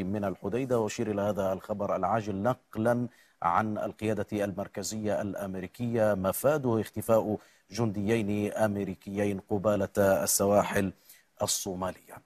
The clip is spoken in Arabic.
من الحديدة وشير إلى هذا الخبر العاجل نقلا عن القيادة المركزية الأمريكية مفاده اختفاء جنديين أمريكيين قبالة السواحل الصومالية